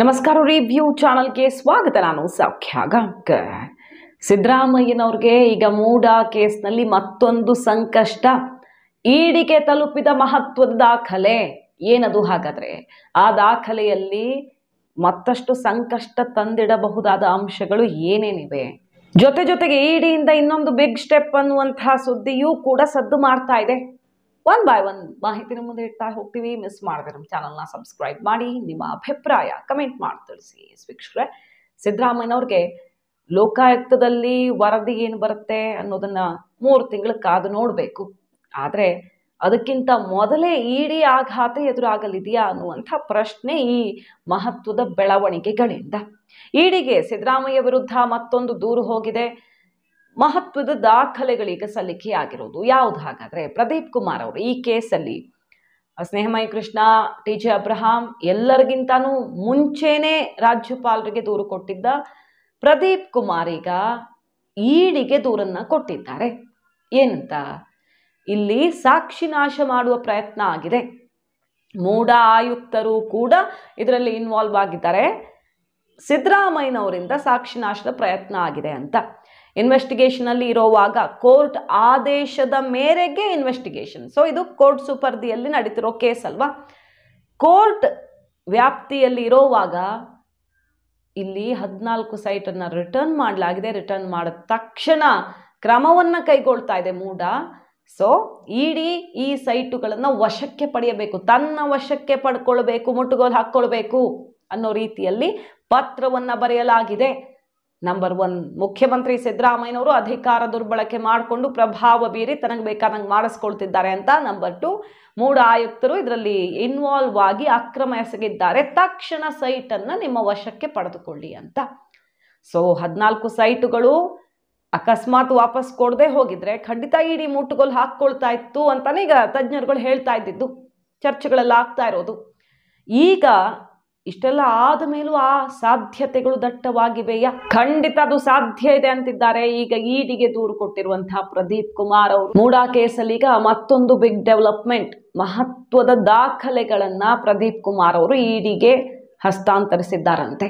ನಮಸ್ಕಾರ ರಿವ್ಯೂ ಚಾನಲ್ಗೆ ಸ್ವಾಗತ ನಾನು ಸೌಖ್ಯ ಸಿದ್ದರಾಮಯ್ಯನವ್ರಿಗೆ ಈಗ ಮೂಡಾ ಕೇಸ್ನಲ್ಲಿ ಮತ್ತೊಂದು ಸಂಕಷ್ಟ ಈಡಿಗೆ ತಲುಪಿದ ಮಹತ್ವದ ದಾಖಲೆ ಏನದು ಹಾಗಾದರೆ ಆ ದಾಖಲೆಯಲ್ಲಿ ಮತ್ತಷ್ಟು ಸಂಕಷ್ಟ ತಂದಿಡಬಹುದಾದ ಅಂಶಗಳು ಏನೇನಿವೆ ಜೊತೆ ಜೊತೆಗೆ ಇಡಿಯಿಂದ ಇನ್ನೊಂದು ಬಿಗ್ ಸ್ಟೆಪ್ ಅನ್ನುವಂತಹ ಸುದ್ದಿಯೂ ಕೂಡ ಸದ್ದು ಮಾಡ್ತಾ ಇದೆ ಒನ್ ಬೈ ಒನ್ ಮಾಹಿತಿನ ಮುಂದೆ ಇಡ್ತಾ ಹೋಗ್ತೀವಿ ಮಿಸ್ ಮಾಡದೆ ನಮ್ಮ ಚಾನಲ್ನ ಸಬ್ಸ್ಕ್ರೈಬ್ ಮಾಡಿ ನಿಮ್ಮ ಅಭಿಪ್ರಾಯ ಕಮೆಂಟ್ ಮಾಡಿ ತಿಳಿಸಿ ವೀಕ್ಷಕರೇ ಸಿದ್ದರಾಮಯ್ಯನವ್ರಿಗೆ ಲೋಕಾಯುಕ್ತದಲ್ಲಿ ವರದಿ ಏನು ಬರುತ್ತೆ ಅನ್ನೋದನ್ನ ಮೂರು ತಿಂಗಳ ಕಾದು ನೋಡಬೇಕು ಆದರೆ ಅದಕ್ಕಿಂತ ಮೊದಲೇ ಇಡೀ ಆಘಾತ ಎದುರಾಗಲಿದೆಯಾ ಅನ್ನುವಂಥ ಪ್ರಶ್ನೆ ಈ ಮಹತ್ವದ ಬೆಳವಣಿಗೆಗಳಿಂದ ಇಡಿಗೆ ಸಿದ್ದರಾಮಯ್ಯ ವಿರುದ್ಧ ಮತ್ತೊಂದು ದೂರು ಹೋಗಿದೆ ಮಹತ್ವದ ದಾಖಲೆಗಳೀಗ ಸಲ್ಲಿಕೆಯಾಗಿರೋದು ಯಾವುದು ಹಾಗಾದರೆ ಪ್ರದೀಪ್ ಕುಮಾರ್ ಅವರು ಈ ಕೇಸಲ್ಲಿ ಸ್ನೇಹಮಯ ಕೃಷ್ಣ ಟಿ ಜೆ ಅಬ್ರಹಾಂ ಎಲ್ಲರಿಗಿಂತನೂ ಮುಂಚೆನೆ ರಾಜ್ಯಪಾಲರಿಗೆ ದೂರು ಕೊಟ್ಟಿದ್ದ ಪ್ರದೀಪ್ ಕುಮಾರ್ ಈಗ ಈಡಿಗೆ ದೂರನ್ನು ಕೊಟ್ಟಿದ್ದಾರೆ ಏನಂತ ಇಲ್ಲಿ ಸಾಕ್ಷಿ ನಾಶ ಮಾಡುವ ಪ್ರಯತ್ನ ಆಗಿದೆ ಮೂಢ ಆಯುಕ್ತರು ಕೂಡ ಇದರಲ್ಲಿ ಇನ್ವಾಲ್ವ್ ಆಗಿದ್ದಾರೆ ಸಿದ್ದರಾಮಯ್ಯನವರಿಂದ ಸಾಕ್ಷಿ ನಾಶದ ಪ್ರಯತ್ನ ಆಗಿದೆ ಅಂತ ಇನ್ವೆಸ್ಟಿಗೇಷನಲ್ಲಿ ಇರೋವಾಗ ಕೋರ್ಟ್ ಆದೇಶದ ಮೇರೆಗೆ ಇನ್ವೆಸ್ಟಿಗೇಷನ್ ಸೊ ಇದು ಕೋರ್ಟ್ ಸುಪರ್ದಿಯಲ್ಲಿ ನಡೀತಿರೋ ಕೇಸ್ ಅಲ್ವಾ ಕೋರ್ಟ್ ವ್ಯಾಪ್ತಿಯಲ್ಲಿ ಇರೋವಾಗ ಇಲ್ಲಿ ಹದಿನಾಲ್ಕು ಸೈಟನ್ನು ರಿಟರ್ನ್ ಮಾಡಲಾಗಿದೆ ರಿಟರ್ನ್ ಮಾಡಿದ ತಕ್ಷಣ ಕ್ರಮವನ್ನು ಕೈಗೊಳ್ತಾ ಇದೆ ಮೂಡ ಸೊ ಇಡೀ ಈ ಸೈಟುಗಳನ್ನು ವಶಕ್ಕೆ ಪಡೆಯಬೇಕು ತನ್ನ ವಶಕ್ಕೆ ಪಡ್ಕೊಳ್ಬೇಕು ಮುಟ್ಟುಗೋಲು ಹಾಕ್ಕೊಳ್ಬೇಕು ಅನ್ನೋ ರೀತಿಯಲ್ಲಿ ಪತ್ರವನ್ನು ಬರೆಯಲಾಗಿದೆ ನಂಬರ್ ಒನ್ ಮುಖ್ಯಮಂತ್ರಿ ಸಿದ್ದರಾಮಯ್ಯನವರು ಅಧಿಕಾರ ದುರ್ಬಳಕೆ ಮಾಡಿಕೊಂಡು ಪ್ರಭಾವ ಬೀರಿ ತನಗೆ ಬೇಕಾದಂಗೆ ಮಾಡಿಸ್ಕೊಳ್ತಿದ್ದಾರೆ ಅಂತ ನಂಬರ್ ಟು ಮೂಡ ಆಯುಕ್ತರು ಇದರಲ್ಲಿ ಇನ್ವಾಲ್ವ್ ಆಗಿ ಅಕ್ರಮ ಎಸಗಿದ್ದಾರೆ ತಕ್ಷಣ ಸೈಟನ್ನು ನಿಮ್ಮ ವಶಕ್ಕೆ ಪಡೆದುಕೊಳ್ಳಿ ಅಂತ ಸೊ ಹದಿನಾಲ್ಕು ಸೈಟುಗಳು ಅಕಸ್ಮಾತ್ ವಾಪಸ್ ಕೊಡದೆ ಹೋಗಿದ್ರೆ ಖಂಡಿತ ಇಡೀ ಮುಟ್ಟುಗೋಲು ಹಾಕ್ಕೊಳ್ತಾ ಇತ್ತು ಅಂತಾನೆ ಈಗ ತಜ್ಞರುಗಳು ಹೇಳ್ತಾ ಇದ್ದಿದ್ದು ಚರ್ಚೆಗಳೆಲ್ಲ ಆಗ್ತಾ ಇರೋದು ಈಗ ಇಷ್ಟೆಲ್ಲ ಆದ ಮೇಲೂ ಆ ಸಾಧ್ಯತೆಗಳು ದಟ್ಟವಾಗಿವೆಯಾ ಖಂಡಿತ ಅದು ಸಾಧ್ಯ ಇದೆ ಅಂತಿದ್ದಾರೆ ಈಗ ಈಡಿಗೆ ದೂರು ಕೊಟ್ಟಿರುವಂತಹ ಪ್ರದೀಪ್ ಕುಮಾರ್ ಅವರು ಮೂಡಾ ಕೇಸಲ್ಲಿ ಈಗ ಮತ್ತೊಂದು ಬಿಗ್ ಡೆವಲಪ್ಮೆಂಟ್ ಮಹತ್ವದ ದಾಖಲೆಗಳನ್ನ ಪ್ರದೀಪ್ ಕುಮಾರ್ ಅವರು ಈಡಿಗೆ ಹಸ್ತಾಂತರಿಸಿದ್ದಾರಂತೆ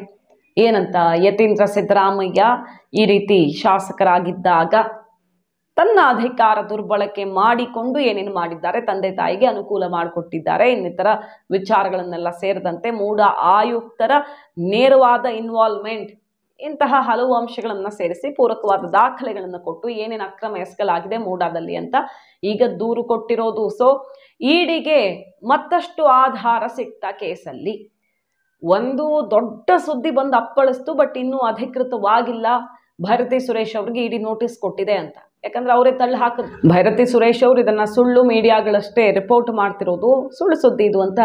ಏನಂತ ಯತೀಂದ್ರ ಸಿದ್ದರಾಮಯ್ಯ ಈ ರೀತಿ ಶಾಸಕರಾಗಿದ್ದಾಗ ತನ್ನ ಅಧಿಕಾರ ದುರ್ಬಳಕೆ ಮಾಡಿಕೊಂಡು ಏನೇನು ಮಾಡಿದ್ದಾರೆ ತಂದೆ ತಾಯಿಗೆ ಅನುಕೂಲ ಮಾಡಿಕೊಟ್ಟಿದ್ದಾರೆ ಇನ್ನಿತರ ವಿಚಾರಗಳನ್ನೆಲ್ಲ ಸೇರಿದಂತೆ ಮೂಡಾ ಆಯುಕ್ತರ ನೇರವಾದ ಇನ್ವಾಲ್ವ್ಮೆಂಟ್ ಇಂತಹ ಹಲವು ಅಂಶಗಳನ್ನು ಸೇರಿಸಿ ಪೂರಕವಾದ ದಾಖಲೆಗಳನ್ನು ಕೊಟ್ಟು ಏನೇನು ಅಕ್ರಮ ಎಸಗಲಾಗಿದೆ ಮೂಡಾದಲ್ಲಿ ಅಂತ ಈಗ ದೂರು ಕೊಟ್ಟಿರೋದು ಸೊ ಈಡಿಗೆ ಮತ್ತಷ್ಟು ಆಧಾರ ಸಿಕ್ತ ಕೇಸಲ್ಲಿ ಒಂದು ದೊಡ್ಡ ಸುದ್ದಿ ಬಂದು ಅಪ್ಪಳಿಸ್ತು ಬಟ್ ಇನ್ನೂ ಅಧಿಕೃತವಾಗಿಲ್ಲ ಭರತಿ ಸುರೇಶ್ ಅವ್ರಿಗೆ ಇಡಿ ನೋಟಿಸ್ ಕೊಟ್ಟಿದೆ ಅಂತ ಯಾಕಂದ್ರೆ ಅವರೇ ತಳ್ಳಿ ಹಾಕಿದ್ರು ಭೈರತಿ ಸುರೇಶ್ ಅವರು ಇದನ್ನು ಸುಳ್ಳು ಮೀಡಿಯಾಗಳಷ್ಟೇ ರಿಪೋರ್ಟ್ ಮಾಡ್ತಿರೋದು ಸುಳ್ಳು ಸುದ್ದಿ ಇದು ಅಂತ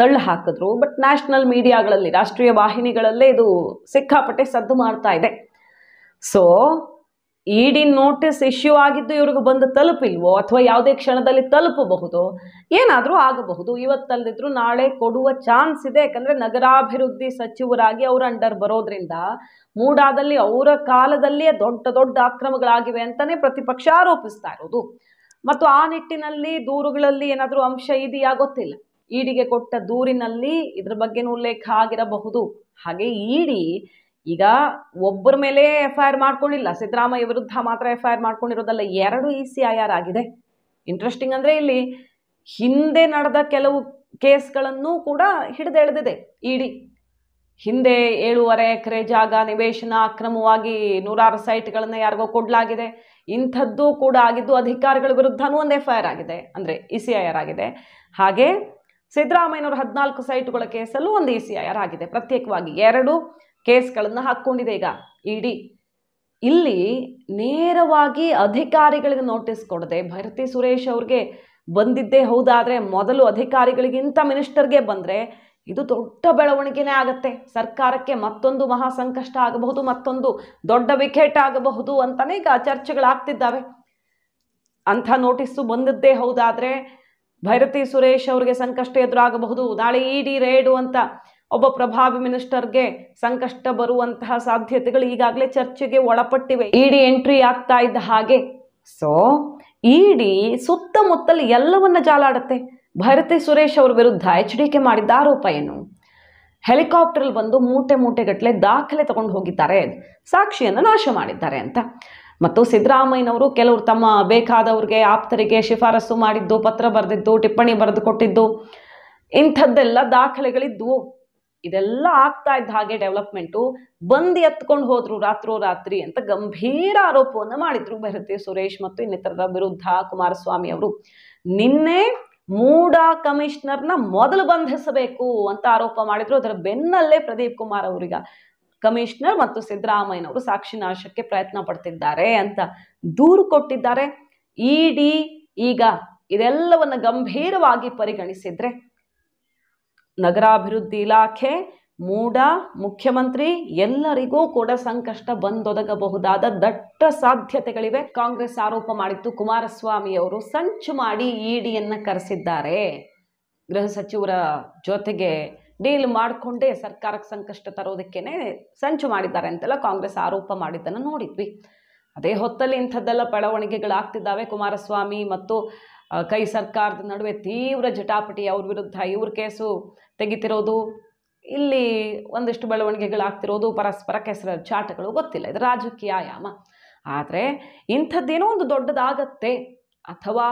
ತಳ್ಳು ಹಾಕಿದ್ರು ಬಟ್ ನ್ಯಾಷನಲ್ ಮೀಡಿಯಾಗಳಲ್ಲಿ ರಾಷ್ಟ್ರೀಯ ವಾಹಿನಿಗಳಲ್ಲೇ ಇದು ಸಿಕ್ಕಾಪಟ್ಟೆ ಸದ್ದು ಮಾಡ್ತಾ ಇದೆ ಸೊ ಇಡಿ ನೋಟಿಸ್ ಇಶ್ಯೂ ಆಗಿದ್ದು ಇವ್ರಿಗೆ ಬಂದು ತಲುಪಿಲ್ವೋ ಅಥವಾ ಯಾವುದೇ ಕ್ಷಣದಲ್ಲಿ ತಲುಪಬಹುದು ಏನಾದರೂ ಆಗಬಹುದು ಇವತ್ತಲ್ಲದಿದ್ರು ನಾಳೆ ಕೊಡುವ ಚಾನ್ಸ್ ಇದೆ ಯಾಕಂದರೆ ನಗರಾಭಿವೃದ್ಧಿ ಸಚಿವರಾಗಿ ಅವರು ಅಂಡರ್ ಬರೋದ್ರಿಂದ ಮೂಡಾದಲ್ಲಿ ಅವರ ಕಾಲದಲ್ಲಿಯೇ ದೊಡ್ಡ ದೊಡ್ಡ ಅಕ್ರಮಗಳಾಗಿವೆ ಅಂತಲೇ ಪ್ರತಿಪಕ್ಷ ಆರೋಪಿಸ್ತಾ ಇರೋದು ಮತ್ತು ಆ ನಿಟ್ಟಿನಲ್ಲಿ ದೂರುಗಳಲ್ಲಿ ಏನಾದರೂ ಅಂಶ ಇದೆಯಾ ಗೊತ್ತಿಲ್ಲ ಇಡಿಗೆ ಕೊಟ್ಟ ದೂರಿನಲ್ಲಿ ಇದ್ರ ಬಗ್ಗೆನೂ ಉಲ್ಲೇಖ ಆಗಿರಬಹುದು ಹಾಗೆ ಇಡಿ ಈಗ ಒಬ್ಬರ ಮೇಲೆ ಎಫ್ ಐ ಆರ್ ಮಾಡ್ಕೊಂಡಿಲ್ಲ ಸಿದ್ದರಾಮಯ್ಯ ವಿರುದ್ಧ ಮಾತ್ರ ಎಫ್ ಐ ಆರ್ ಮಾಡ್ಕೊಂಡಿರೋದಲ್ಲ ಎರಡು ಇ ಸಿ ಐ ಆರ್ ಆಗಿದೆ ಇಂಟ್ರೆಸ್ಟಿಂಗ್ ಅಂದರೆ ಇಲ್ಲಿ ಹಿಂದೆ ನಡೆದ ಕೆಲವು ಕೇಸ್ಗಳನ್ನು ಕೂಡ ಹಿಡಿದೆಳೆದಿದೆ ಇಡಿ e ಹಿಂದೆ ಏಳೂವರೆ ಎಕರೆ ಜಾಗ ನಿವೇಶನ ಅಕ್ರಮವಾಗಿ ನೂರಾರು ಸೈಟ್ಗಳನ್ನು ಯಾರಿಗೋ ಕೊಡಲಾಗಿದೆ ಇಂಥದ್ದು ಕೂಡ ಆಗಿದ್ದು ಅಧಿಕಾರಿಗಳ ವಿರುದ್ಧನೂ ಒಂದು ಎಫ್ ಐ ಆರ್ ಆಗಿದೆ ಅಂದರೆ E e C I R ಆಗಿದೆ ಹಾಗೆ ಸಿದ್ದರಾಮಯ್ಯನವ್ರ ಹದಿನಾಲ್ಕು ಸೈಟ್ಗಳ ಕೇಸಲ್ಲೂ ಒಂದು ಇ ಸಿ ಐ ಆರ್ ಆಗಿದೆ ಪ್ರತ್ಯೇಕವಾಗಿ ಎರಡು ಕೇಸ್ಗಳನ್ನು ಹಾಕ್ಕೊಂಡಿದೆ ಈಗ ಇಡಿ ಇಲ್ಲಿ ನೇರವಾಗಿ ಅಧಿಕಾರಿಗಳಿಗೆ ನೋಟಿಸ್ ಕೊಡದೆ ಭರತಿ ಸುರೇಶ್ ಅವ್ರಿಗೆ ಬಂದಿದ್ದೇ ಹೌದಾದರೆ ಮೊದಲು ಅಧಿಕಾರಿಗಳಿಗಿಂತ ಮಿನಿಸ್ಟರ್ಗೆ ಬಂದರೆ ಇದು ದೊಡ್ಡ ಬೆಳವಣಿಗೆನೇ ಆಗುತ್ತೆ ಸರ್ಕಾರಕ್ಕೆ ಮತ್ತೊಂದು ಮಹಾ ಸಂಕಷ್ಟ ಆಗಬಹುದು ಮತ್ತೊಂದು ದೊಡ್ಡ ವಿಕೆಟ್ ಆಗಬಹುದು ಅಂತಲೇ ಈಗ ಚರ್ಚೆಗಳಾಗ್ತಿದ್ದಾವೆ ಅಂಥ ನೋಟಿಸ್ಸು ಬಂದದ್ದೇ ಹೌದಾದರೆ ಭೈರತಿ ಸುರೇಶ್ ಅವ್ರಿಗೆ ಸಂಕಷ್ಟ ಎದುರಾಗಬಹುದು ನಾಳೆ ಇಡಿ ರೇಡು ಅಂತ ಒಬ್ಬ ಪ್ರಭಾವಿ ಮಿನಿಸ್ಟರ್ಗೆ ಸಂಕಷ್ಟ ಬರುವಂತಹ ಸಾಧ್ಯತೆಗಳು ಈಗಾಗಲೇ ಚರ್ಚೆಗೆ ಒಳಪಟ್ಟಿವೆ ಇಡಿ ಎಂಟ್ರಿ ಆಗ್ತಾ ಇದ್ದ ಹಾಗೆ ಸೊ ಇಡಿ ಸುತ್ತಮುತ್ತಲು ಎಲ್ಲವನ್ನ ಜಾಲಾಡುತ್ತೆ ಭರತಿ ಸುರೇಶ್ ಅವರ ವಿರುದ್ಧ ಎಚ್ ಡಿ ಮಾಡಿದ್ದ ಆರೋಪ ಏನು ಹೆಲಿಕಾಪ್ಟರ್ ಬಂದು ಮೂಟೆ ಮೂಟೆಗಟ್ಟಲೆ ದಾಖಲೆ ತಗೊಂಡು ಹೋಗಿದ್ದಾರೆ ಸಾಕ್ಷಿಯನ್ನು ನಾಶ ಮಾಡಿದ್ದಾರೆ ಅಂತ ಮತ್ತು ಸಿದ್ದರಾಮಯ್ಯನವರು ಕೆಲವರು ತಮ್ಮ ಬೇಕಾದವ್ರಿಗೆ ಆಪ್ತರಿಗೆ ಶಿಫಾರಸು ಮಾಡಿದ್ದು ಪತ್ರ ಬರೆದಿದ್ದು ಟಿಪ್ಪಣಿ ಬರೆದು ಕೊಟ್ಟಿದ್ದು ಇಂಥದ್ದೆಲ್ಲ ದಾಖಲೆಗಳಿದ್ದವು ಇದೆಲ್ಲ ಆಗ್ತಾ ಇದ್ದ ಹಾಗೆ ಡೆವಲಪ್ಮೆಂಟು ಬಂದು ಎತ್ಕೊಂಡು ಹೋದ್ರು ರಾತ್ರಿ ಅಂತ ಗಂಭೀರ ಆರೋಪವನ್ನು ಮಾಡಿದ್ರು ಭರತಿ ಸುರೇಶ್ ಮತ್ತು ಇನ್ನಿತರ ವಿರುದ್ಧ ಕುಮಾರಸ್ವಾಮಿ ಅವರು ನಿನ್ನೆ ಮೂಡ ಕಮಿಷನರ್ನ ಮೊದಲು ಬಂಧಿಸಬೇಕು ಅಂತ ಆರೋಪ ಮಾಡಿದ್ರು ಅದರ ಬೆನ್ನಲ್ಲೇ ಪ್ರದೀಪ್ ಕುಮಾರ್ ಅವರಿಗ ಕಮಿಷನರ್ ಮತ್ತು ಸಿದ್ದರಾಮಯ್ಯನವರು ಸಾಕ್ಷಿ ನಾಶಕ್ಕೆ ಪ್ರಯತ್ನ ಪಡ್ತಿದ್ದಾರೆ ಅಂತ ದೂರು ಕೊಟ್ಟಿದ್ದಾರೆ ಇಡಿ ಈಗ ಇದೆಲ್ಲವನ್ನು ಗಂಭೀರವಾಗಿ ಪರಿಗಣಿಸಿದ್ರೆ ನಗರಾಭಿವೃದ್ಧಿ ಇಲಾಖೆ ಮೂಡ ಮುಖ್ಯಮಂತ್ರಿ ಎಲ್ಲರಿಗೂ ಕೂಡ ಸಂಕಷ್ಟ ಬಂದೊದಗಬಹುದಾದ ದಟ್ಟ ಸಾಧ್ಯತೆಗಳಿವೆ ಕಾಂಗ್ರೆಸ್ ಆರೋಪ ಮಾಡಿತ್ತು ಕುಮಾರಸ್ವಾಮಿ ಅವರು ಸಂಚು ಮಾಡಿ ಇಡಿಯನ್ನು ಕರೆಸಿದ್ದಾರೆ ಗೃಹ ಸಚಿವರ ಜೊತೆಗೆ ಡೀಲ್ ಮಾಡಿಕೊಂಡೇ ಸರ್ಕಾರಕ್ಕೆ ಸಂಕಷ್ಟ ತರೋದಕ್ಕೇನೆ ಸಂಚು ಮಾಡಿದ್ದಾರೆ ಅಂತೆಲ್ಲ ಕಾಂಗ್ರೆಸ್ ಆರೋಪ ಮಾಡಿದ್ದನ್ನು ನೋಡಿದ್ವಿ ಅದೇ ಹೊತ್ತಲ್ಲಿ ಇಂಥದ್ದೆಲ್ಲ ಬೆಳವಣಿಗೆಗಳಾಗ್ತಿದ್ದಾವೆ ಕುಮಾರಸ್ವಾಮಿ ಮತ್ತು ಕೈ ಸರ್ಕಾರದ ನಡುವೆ ತೀವ್ರ ಜಟಾಪಟಿ ಅವ್ರ ವಿರುದ್ಧ ಇವ್ರ ಕೇಸು ತೆಗಿತಿರೋದು ಇಲ್ಲಿ ಒಂದಿಷ್ಟು ಬೆಳವಣಿಗೆಗಳಾಗ್ತಿರೋದು ಪರಸ್ಪರ ಕೆಸರ ಚಾಟಗಳು ಗೊತ್ತಿಲ್ಲ ಇದು ರಾಜಕೀಯ ಆಯಾಮ ಆದರೆ ಇಂಥದ್ದೇನೋ ಒಂದು ದೊಡ್ಡದಾಗತ್ತೆ ಅಥವಾ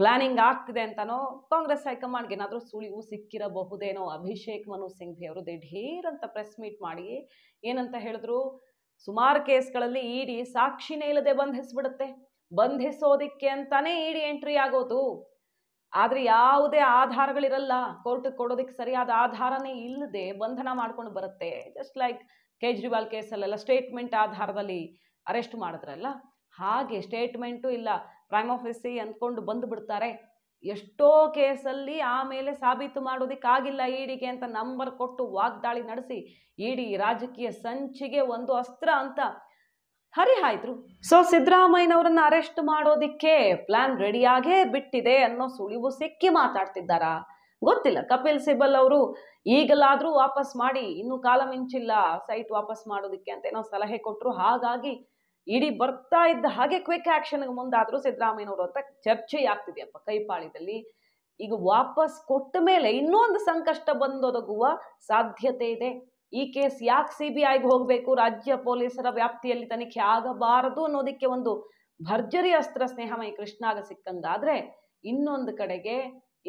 ಪ್ಲಾನಿಂಗ್ ಆಗ್ತಿದೆ ಅಂತನೋ ಕಾಂಗ್ರೆಸ್ ಹೈಕಮಾಂಡ್ಗೆ ಏನಾದರೂ ಸುಳಿವು ಸಿಕ್ಕಿರಬಹುದೇನೋ ಅಭಿಷೇಕ್ ಮನು ಸಿಂಘ್ವಿ ಅವರು ದಿಢೀರ್ ಅಂತ ಪ್ರೆಸ್ ಮೀಟ್ ಮಾಡಿ ಏನಂತ ಹೇಳಿದ್ರು ಸುಮಾರು ಕೇಸ್ಗಳಲ್ಲಿ ಇಡಿ ಸಾಕ್ಷಿನೇ ಇಲ್ಲದೆ ಬಂಧಿಸ್ಬಿಡುತ್ತೆ ಬಂಧಿಸೋದಿಕ್ಕೆ ಅಂತಾನೆ ಇಡಿ ಎಂಟ್ರಿ ಆಗೋದು ಆದರೆ ಯಾವುದೇ ಆಧಾರಗಳಿರಲ್ಲ ಕೋರ್ಟಿಗೆ ಕೊಡೋದಕ್ಕೆ ಸರಿಯಾದ ಆಧಾರನೇ ಇಲ್ಲದೆ ಬಂಧನ ಮಾಡ್ಕೊಂಡು ಬರುತ್ತೆ ಜಸ್ಟ್ ಲೈಕ್ ಕೇಜ್ರಿವಾಲ್ ಕೇಸಲ್ಲೆಲ್ಲ ಸ್ಟೇಟ್ಮೆಂಟ್ ಆಧಾರದಲ್ಲಿ ಅರೆಸ್ಟ್ ಮಾಡಿದ್ರಲ್ಲ ಹಾಗೆ ಸ್ಟೇಟ್ಮೆಂಟು ಇಲ್ಲ ಕ್ರೈಮ್ ಆಫೀಸಿ ಅಂದ್ಕೊಂಡು ಬಂದುಬಿಡ್ತಾರೆ ಎಷ್ಟೋ ಕೇಸಲ್ಲಿ ಆಮೇಲೆ ಸಾಬೀತು ಮಾಡೋದಕ್ಕಾಗಿಲ್ಲ ಇಡಿಗೆ ಅಂತ ನಂಬರ್ ಕೊಟ್ಟು ವಾಗ್ದಾಳಿ ನಡೆಸಿ ಇಡಿ ರಾಜಕೀಯ ಸಂಚಿಗೆ ಒಂದು ಅಸ್ತ್ರ ಅಂತ ಹರಿಹಾಯ್ದ್ರು ಸೊ ಸಿದ್ದರಾಮಯ್ಯನವರನ್ನ ಅರೆಸ್ಟ್ ಮಾಡೋದಿಕ್ಕೆ ಪ್ಲಾನ್ ರೆಡಿಯಾಗೇ ಬಿಟ್ಟಿದೆ ಅನ್ನೋ ಸುಳಿವು ಸಿಕ್ಕಿ ಮಾತಾಡ್ತಿದ್ದಾರಾ ಗೊತ್ತಿಲ್ಲ ಕಪಿಲ್ ಸಿಬಲ್ ಅವರು ಈಗಲಾದರೂ ವಾಪಸ್ ಮಾಡಿ ಇನ್ನೂ ಕಾಲ ಮಿಂಚಿಲ್ಲ ಸೈಟ್ ವಾಪಸ್ ಮಾಡೋದಿಕ್ಕೆ ಅಂತ ಏನೋ ಸಲಹೆ ಕೊಟ್ಟರು ಹಾಗಾಗಿ ಇಡೀ ಬರ್ತಾ ಇದ್ದ ಹಾಗೆ ಕ್ವಿಕ್ ಆ್ಯಕ್ಷನ್ಗೆ ಮುಂದಾದರೂ ಸಿದ್ದರಾಮಯ್ಯನವರು ಅಂತ ಚರ್ಚೆ ಆಗ್ತಿದೆಯಪ್ಪ ಕೈಪಾಳಿದಲ್ಲಿ ಈಗ ವಾಪಸ್ ಕೊಟ್ಟ ಮೇಲೆ ಇನ್ನೊಂದು ಸಂಕಷ್ಟ ಬಂದೊದಗುವ ಸಾಧ್ಯತೆ ಇದೆ ಈ ಕೇಸ್ ಯಾಕೆ ಸಿ ಬಿ ಐಗೆ ಹೋಗಬೇಕು ರಾಜ್ಯ ಪೊಲೀಸರ ವ್ಯಾಪ್ತಿಯಲ್ಲಿ ತನಿಖೆ ಆಗಬಾರದು ಅನ್ನೋದಕ್ಕೆ ಒಂದು ಭರ್ಜರಿ ಅಸ್ತ್ರ ಸ್ನೇಹಮಯ ಕೃಷ್ಣಾಗ ಸಿಕ್ಕಂದಾದರೆ ಇನ್ನೊಂದು ಕಡೆಗೆ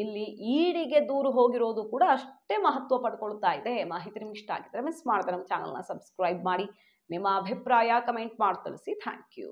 ಇಲ್ಲಿ ಈಡಿಗೆ ದೂರು ಹೋಗಿರೋದು ಕೂಡ ಅಷ್ಟೇ ಮಹತ್ವ ಪಡ್ಕೊಳ್ತಾ ಇದೆ ಮಾಹಿತಿ ನಿಮ್ಗೆ ಇಷ್ಟ ಆಗಿದ್ರೆ ಮಿಸ್ ಮಾಡಿದ್ರೆ ನಮ್ಮ ಚಾನಲ್ನ ಸಬ್ಸ್ಕ್ರೈಬ್ ಮಾಡಿ ನಿಮ್ಮ ಅಭಿಪ್ರಾಯ ಕಮೆಂಟ್ ಮಾಡಿ ತಿಳಿಸಿ ಥ್ಯಾಂಕ್ ಯು